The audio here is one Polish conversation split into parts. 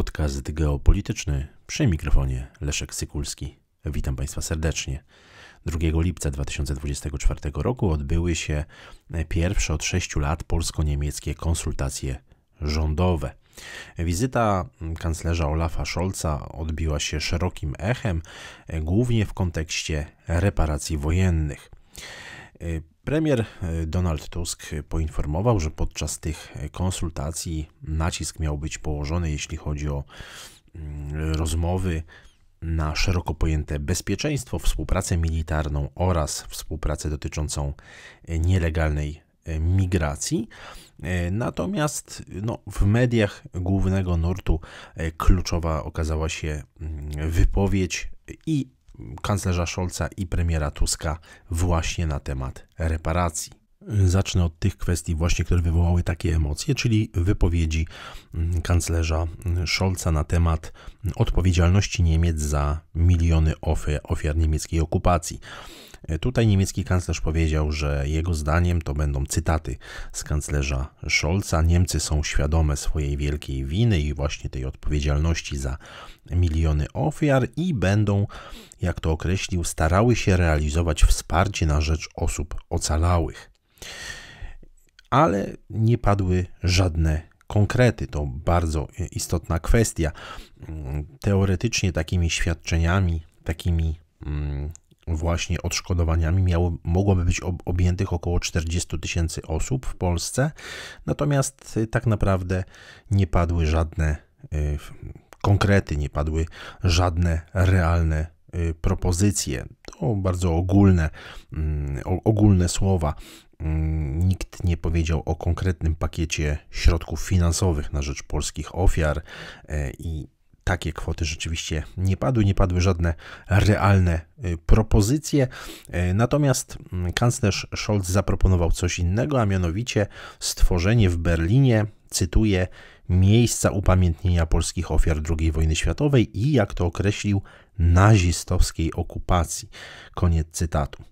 podcast geopolityczny przy mikrofonie Leszek Sykulski. Witam Państwa serdecznie. 2 lipca 2024 roku odbyły się e, pierwsze od sześciu lat polsko-niemieckie konsultacje rządowe. Wizyta mm, kanclerza Olafa Scholza odbiła się szerokim echem, e, głównie w kontekście reparacji wojennych. E, Premier e, Donald Tusk poinformował, że podczas tych e, konsultacji nacisk miał być położony, jeśli chodzi o mm, rozmowy na szeroko pojęte bezpieczeństwo, współpracę militarną oraz współpracę dotyczącą e, nielegalnej migracji. Natomiast no, w mediach głównego nurtu kluczowa okazała się mm, wypowiedź i kanclerza Scholza i premiera Tuska właśnie na temat reparacji. Zacznę od tych kwestii właśnie, które wywołały takie emocje, czyli wypowiedzi mm, kanclerza Scholza na temat odpowiedzialności Niemiec za miliony ofiar niemieckiej okupacji. E, tutaj niemiecki kanclerz powiedział, że jego zdaniem to będą cytaty z kanclerza Scholza. Niemcy są świadome swojej wielkiej winy i właśnie tej odpowiedzialności za miliony ofiar i będą, jak to określił, starały się realizować wsparcie na rzecz osób ocalałych. Ale nie padły żadne konkrety. To bardzo istotna kwestia. Mm, teoretycznie takimi świadczeniami, takimi mm, właśnie odszkodowaniami miało, mogłoby być objętych około 40 tysięcy osób w Polsce, natomiast y, tak naprawdę nie padły żadne y, konkrety, nie padły żadne realne y, propozycje. To bardzo ogólne, mm, ogólne słowa. Mm, nikt nie powiedział o konkretnym pakiecie środków finansowych na rzecz polskich ofiar i takie kwoty rzeczywiście nie padły, nie padły żadne realne y, propozycje. Y, natomiast mm, kanclerz Scholz zaproponował coś innego, a mianowicie stworzenie w Berlinie, cytuję, miejsca upamiętnienia polskich ofiar II wojny światowej i, jak to określił, nazistowskiej okupacji. Koniec cytatu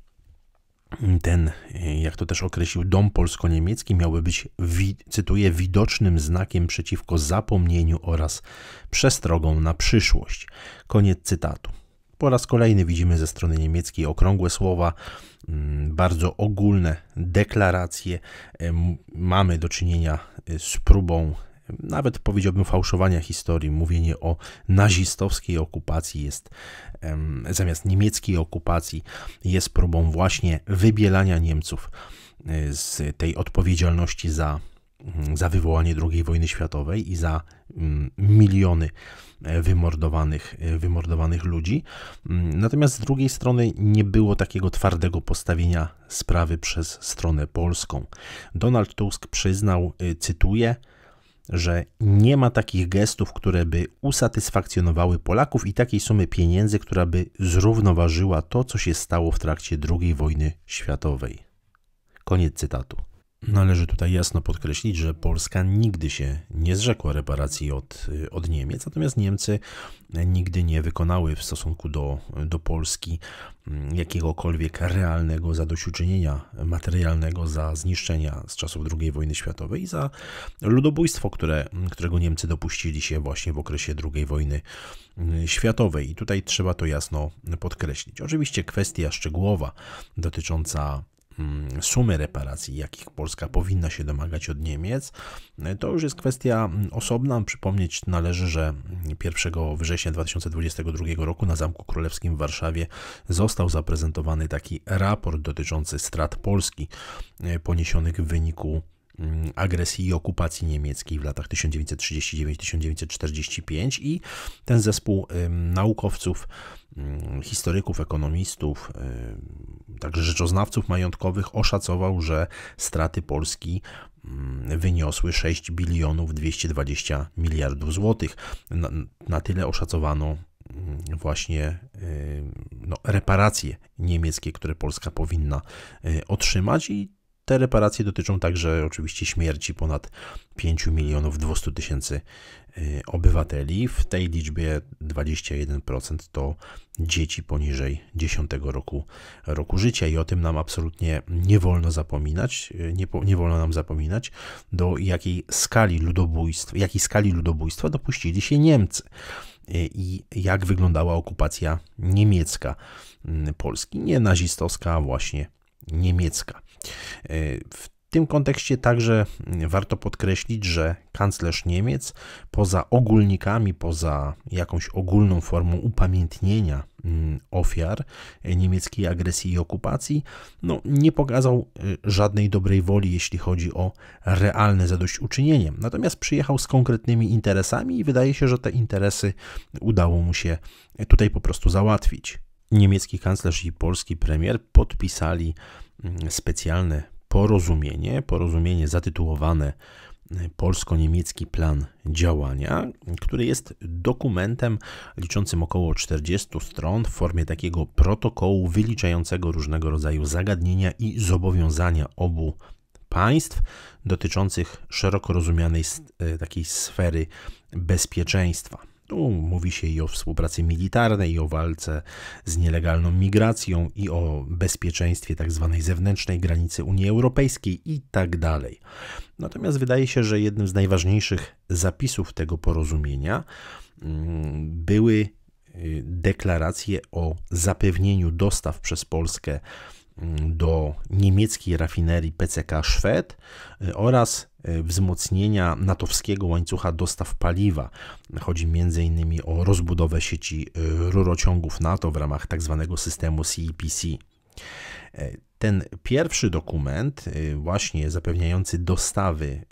ten, jak to też określił, dom polsko-niemiecki miałby być, wi cytuję, widocznym znakiem przeciwko zapomnieniu oraz przestrogą na przyszłość. Koniec cytatu. Po raz kolejny widzimy ze strony niemieckiej okrągłe słowa, mm, bardzo ogólne deklaracje. Mamy do czynienia y, z próbą nawet powiedziałbym fałszowania historii, mówienie o nazistowskiej okupacji jest zamiast niemieckiej okupacji jest próbą właśnie wybielania Niemców y, z tej odpowiedzialności za, mm, za wywołanie II wojny światowej i za mm, miliony e, wymordowanych, e, wymordowanych ludzi. Mm, natomiast z drugiej strony nie było takiego twardego postawienia sprawy przez stronę polską. Donald Tusk przyznał, y, cytuję, że nie ma takich gestów, które by usatysfakcjonowały Polaków i takiej sumy pieniędzy, która by zrównoważyła to, co się stało w trakcie II wojny światowej. Koniec cytatu. Należy tutaj jasno podkreślić, że Polska nigdy się nie zrzekła reparacji od, od Niemiec, natomiast Niemcy nigdy nie wykonały w stosunku do, do Polski mm, jakiegokolwiek realnego zadośćuczynienia materialnego za zniszczenia z czasów II wojny światowej i za ludobójstwo, które, którego Niemcy dopuścili się właśnie w okresie II wojny mm, światowej. I tutaj trzeba to jasno podkreślić. Oczywiście kwestia szczegółowa dotycząca Mm, sumy reparacji, jakich Polska powinna się domagać od Niemiec, e, to już jest kwestia mm, osobna. Przypomnieć należy, że 1 mm, września 2022 roku na Zamku Królewskim w Warszawie został zaprezentowany taki raport dotyczący strat Polski e, poniesionych w wyniku Mm, agresji i okupacji niemieckiej w latach 1939-1945 i ten zespół naukowców, historyków, ekonomistów, także rzeczoznawców majątkowych oszacował, że straty Polski wyniosły 6 bilionów 220 miliardów złotych. Na, na tyle oszacowano właśnie no, reparacje niemieckie, które Polska powinna y, otrzymać i te reparacje dotyczą także oczywiście śmierci ponad 5 milionów 200 tysięcy y, obywateli. W tej liczbie 21% to dzieci poniżej 10 roku, roku życia i o tym nam absolutnie nie wolno zapominać, y, nie, nie wolno nam zapominać, do jakiej skali ludobójstwa, jakiej skali ludobójstwa dopuścili się Niemcy y, i jak wyglądała okupacja niemiecka Polski, nie nazistowska, a właśnie niemiecka. E, w tym kontekście także warto podkreślić, że kanclerz Niemiec poza ogólnikami, poza jakąś ogólną formą upamiętnienia mm, ofiar niemieckiej agresji i okupacji, no, nie pokazał e, żadnej dobrej woli, jeśli chodzi o realne zadośćuczynienie. Natomiast przyjechał z konkretnymi interesami i wydaje się, że te interesy udało mu się e, tutaj po prostu załatwić niemiecki kanclerz i polski premier podpisali mm, specjalne porozumienie, porozumienie zatytułowane y, Polsko-niemiecki plan działania, który jest dokumentem liczącym około 40 stron w formie takiego protokołu wyliczającego różnego rodzaju zagadnienia i zobowiązania obu państw dotyczących szeroko rozumianej y, takiej sfery bezpieczeństwa. Tu mówi się i o współpracy militarnej, i o walce z nielegalną migracją, i o bezpieczeństwie tzw. Tak zewnętrznej granicy Unii Europejskiej i tak dalej. Natomiast wydaje się, że jednym z najważniejszych zapisów tego porozumienia mm, były y, deklaracje o zapewnieniu dostaw przez Polskę do niemieckiej rafinerii PCK Szwed e, oraz e, wzmocnienia natowskiego łańcucha dostaw paliwa. Chodzi m.in. o rozbudowę sieci e, rurociągów NATO w ramach tzw. Tak systemu CEPC. Ten pierwszy dokument, właśnie zapewniający dostawy,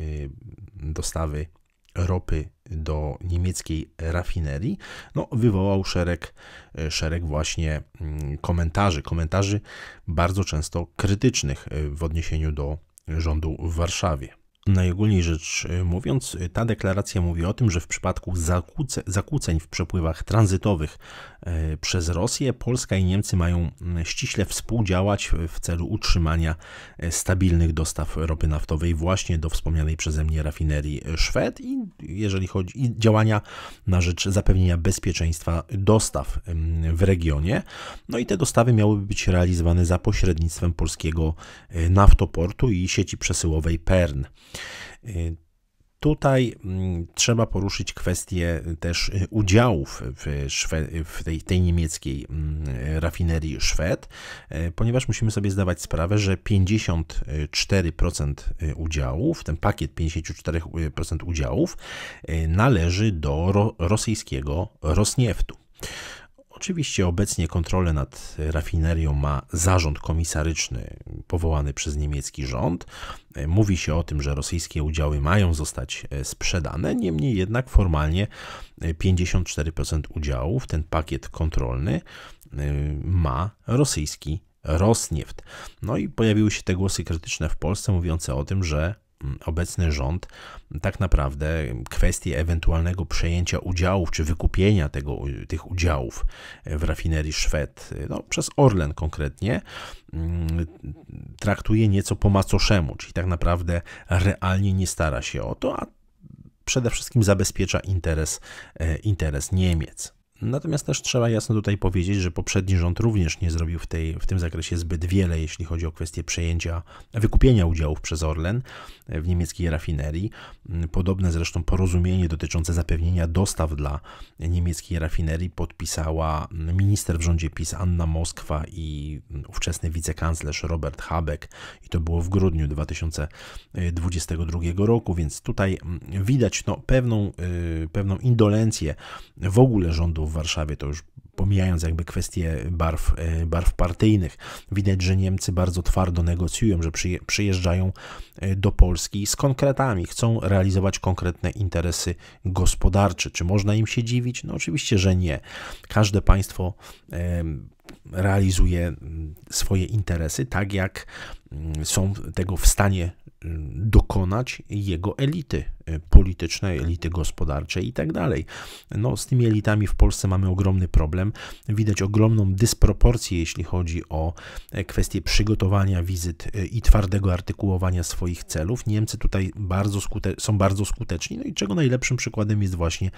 dostawy ropy do niemieckiej rafinerii, no, wywołał szereg, e, szereg właśnie mm, komentarzy, komentarzy bardzo często krytycznych e, w odniesieniu do rządu w Warszawie. Najogólniej rzecz y, mówiąc, y, ta deklaracja mówi o tym, że w przypadku zakłóce, zakłóceń w przepływach tranzytowych y, przez Rosję, Polska i Niemcy mają ściśle współdziałać w celu utrzymania stabilnych dostaw ropy naftowej właśnie do wspomnianej przeze mnie rafinerii Szwed i jeżeli chodzi o działania na rzecz zapewnienia bezpieczeństwa dostaw w regionie. No i te dostawy miałyby być realizowane za pośrednictwem polskiego naftoportu i sieci przesyłowej PERN. Y, tutaj mm, trzeba poruszyć kwestię też y, udziałów w, Szwe- w tej, tej, niemieckiej mm, rafinerii Szwed, y, ponieważ musimy sobie zdawać sprawę, że 54% udziałów, ten pakiet 54% udziałów należy do ro- rosyjskiego Rosnieftu. Oczywiście obecnie kontrolę nad rafinerią ma zarząd komisaryczny powołany przez niemiecki rząd. Mówi się o tym, że rosyjskie udziały mają zostać e, sprzedane, niemniej jednak formalnie 54% e, udziałów, ten pakiet kontrolny e, ma rosyjski Rosnieft. No i pojawiły się te głosy krytyczne w Polsce mówiące o tym, że obecny rząd tak naprawdę kwestię ewentualnego przejęcia udziałów czy wykupienia tego, tych udziałów w rafinerii Szwed no, przez Orlen konkretnie mm, traktuje nieco po macoszemu, czyli tak naprawdę realnie nie stara się o to, a przede wszystkim zabezpiecza interes, e, interes Niemiec. Natomiast też trzeba jasno tutaj powiedzieć, że poprzedni rząd również nie zrobił w, tej, w tym zakresie zbyt wiele, jeśli chodzi o kwestię przejęcia, wykupienia udziałów przez Orlen e, w niemieckiej rafinerii. Mm, podobne zresztą porozumienie dotyczące zapewnienia dostaw dla niemieckiej rafinerii podpisała mm, minister w rządzie PiS Anna Moskwa i mm, ówczesny wicekanclerz Robert Habeck i to było w grudniu 2022 roku, więc tutaj widać no, pewną, y, pewną indolencję w ogóle rządu w Warszawie, to już pomijając jakby kwestie barw, e, barw partyjnych, widać, że Niemcy bardzo twardo negocjują, że przyjeżdżają e, do Polski z konkretami, chcą realizować konkretne interesy gospodarcze. Czy można im się dziwić? No oczywiście, że nie. Każde państwo e, realizuje mm, swoje interesy tak, jak mm, są tego w stanie dokonać jego elity e, politycznej, tak. elity gospodarczej i tak dalej. No, z tymi elitami w Polsce mamy ogromny problem. Widać ogromną dysproporcję, jeśli chodzi o e, kwestie przygotowania wizyt e, i twardego artykułowania swoich celów. Niemcy tutaj bardzo są bardzo skuteczni, no i czego najlepszym przykładem jest właśnie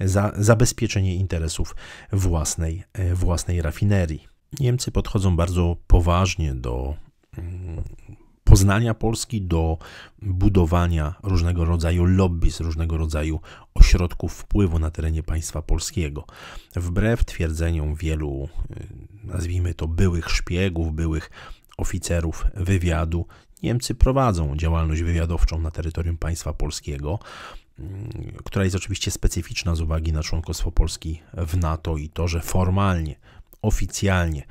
za zabezpieczenie interesów własnej, własnej rafinerii. Niemcy podchodzą bardzo poważnie do mm, poznania Polski, do budowania różnego rodzaju lobby, różnego rodzaju ośrodków wpływu na terenie państwa polskiego. Wbrew twierdzeniom wielu, y, nazwijmy to, byłych szpiegów, byłych oficerów wywiadu, Niemcy prowadzą działalność wywiadowczą na terytorium państwa polskiego, y, która jest oczywiście specyficzna z uwagi na członkostwo Polski w NATO i to, że formalnie oficjalnie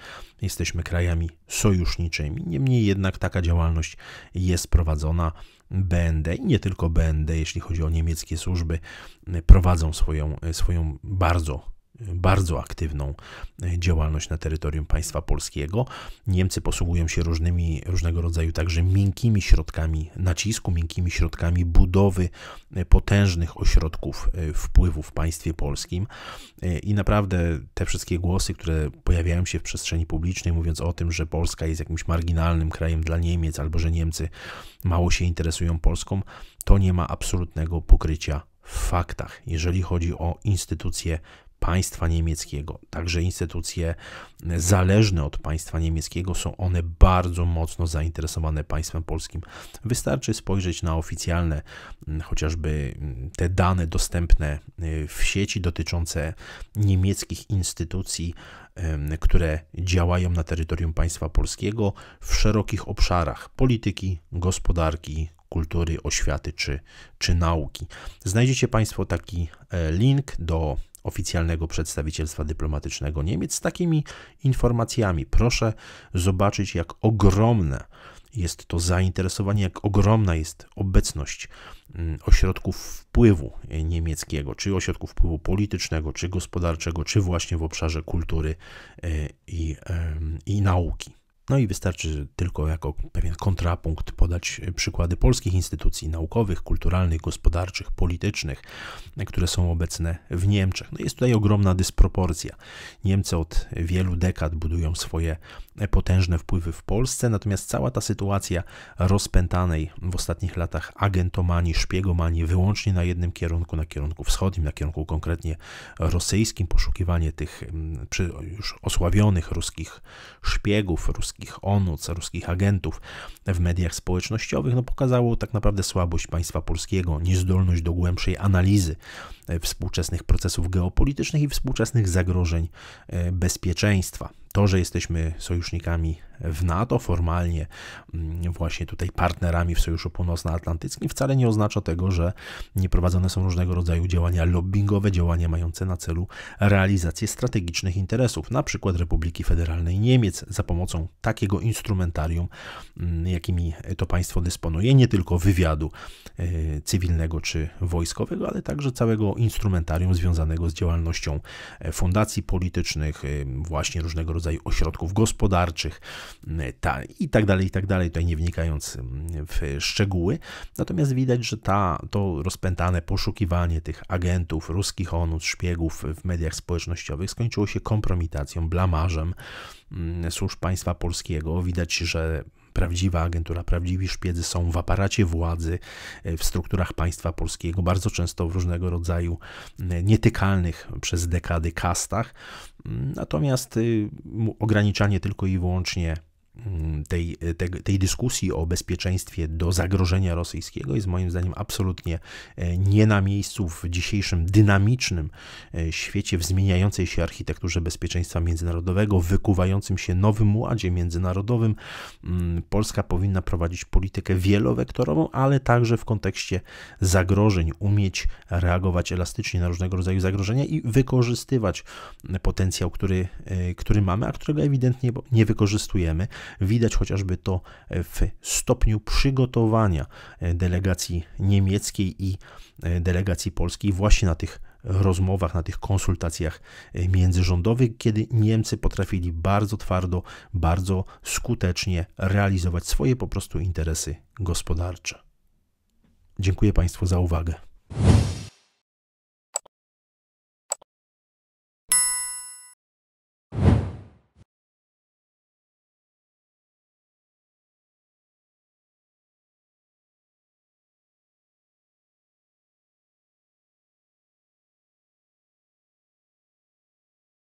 jesteśmy krajami sojuszniczymi. Niemniej jednak taka działalność jest prowadzona. BND i nie tylko BND, jeśli chodzi o niemieckie służby, prowadzą swoją, swoją bardzo bardzo aktywną e, działalność na terytorium państwa polskiego. Niemcy posługują się różnymi, różnego rodzaju także miękkimi środkami nacisku, miękkimi środkami budowy e, potężnych ośrodków e, wpływu w państwie polskim. I naprawdę te wszystkie głosy, które pojawiają się w przestrzeni publicznej, mówiąc o tym, że Polska jest jakimś marginalnym krajem dla Niemiec albo że Niemcy mało się interesują Polską, to nie ma absolutnego pokrycia w faktach, jeżeli chodzi o instytucje państwa niemieckiego, także instytucje zależne od państwa niemieckiego, są one bardzo mocno zainteresowane państwem polskim. Wystarczy spojrzeć na oficjalne, mm, chociażby mm, te dane dostępne y, w sieci dotyczące niemieckich instytucji, które działają na terytorium państwa polskiego w szerokich obszarach polityki, gospodarki, kultury, oświaty czy, czy nauki. Znajdziecie Państwo taki e, link do oficjalnego przedstawicielstwa dyplomatycznego Niemiec z takimi informacjami. Proszę zobaczyć, jak ogromne jest to zainteresowanie, jak ogromna jest obecność mm, ośrodków wpływu niemieckiego, czy ośrodków wpływu politycznego, czy gospodarczego, czy właśnie w obszarze kultury e, i, i nauki. No i wystarczy tylko jako pewien kontrapunkt podać przykłady polskich instytucji naukowych, kulturalnych, gospodarczych, politycznych, które są obecne w Niemczech. No jest tutaj ogromna dysproporcja. Niemcy od wielu dekad budują swoje potężne wpływy w Polsce, natomiast cała ta sytuacja rozpętanej w ostatnich latach agentomanii, szpiegomanii wyłącznie na jednym kierunku, na kierunku wschodnim, na kierunku konkretnie rosyjskim, poszukiwanie tych mm, już osławionych ruskich szpiegów, ruskich onuc, ruskich agentów w mediach społecznościowych, no pokazało tak naprawdę słabość państwa polskiego, niezdolność do głębszej analizy e, współczesnych procesów geopolitycznych i współczesnych zagrożeń e, bezpieczeństwa. To, że jesteśmy sojusznikami w NATO, formalnie mm, właśnie tutaj partnerami w Sojuszu Północnoatlantyckim, wcale nie oznacza tego, że nie prowadzone są różnego rodzaju działania lobbyingowe, działania mające na celu realizację strategicznych interesów, na przykład Republiki Federalnej Niemiec, za pomocą takiego instrumentarium, mm, jakimi to państwo dysponuje, nie tylko wywiadu e, cywilnego czy wojskowego, ale także całego instrumentarium związanego z działalnością e, fundacji politycznych, e, właśnie różnego rodzaju ośrodków gospodarczych, ta, i tak dalej, i tak dalej, tutaj nie wnikając mm, w szczegóły. Natomiast widać, że ta, to rozpętane poszukiwanie tych agentów, ruskich onut, szpiegów w mediach społecznościowych skończyło się kompromitacją, blamarzem mm, służb państwa polskiego. Widać, że prawdziwa agentura, prawdziwi szpiedzy są w aparacie władzy, e, w strukturach państwa polskiego, bardzo często w różnego rodzaju e, nietykalnych przez dekady kastach. Natomiast y, ograniczanie tylko i wyłącznie Mm, tej, e, tej, tej, dyskusji o bezpieczeństwie do zagrożenia rosyjskiego jest moim zdaniem absolutnie e, nie na miejscu w dzisiejszym dynamicznym e, świecie, w zmieniającej się architekturze bezpieczeństwa międzynarodowego, wykuwającym się nowym ładzie międzynarodowym. Mm, Polska powinna prowadzić politykę wielowektorową, ale także w kontekście zagrożeń, umieć reagować elastycznie na różnego rodzaju zagrożenia i wykorzystywać potencjał, który, który mamy, a którego ewidentnie nie wykorzystujemy. Widać chociażby to e, w stopniu przygotowania e, delegacji niemieckiej i e, delegacji polskiej właśnie na tych rozmowach, na tych konsultacjach międzyrządowych, kiedy Niemcy potrafili bardzo twardo, bardzo skutecznie realizować swoje po prostu interesy gospodarcze. Dziękuję Państwu za uwagę.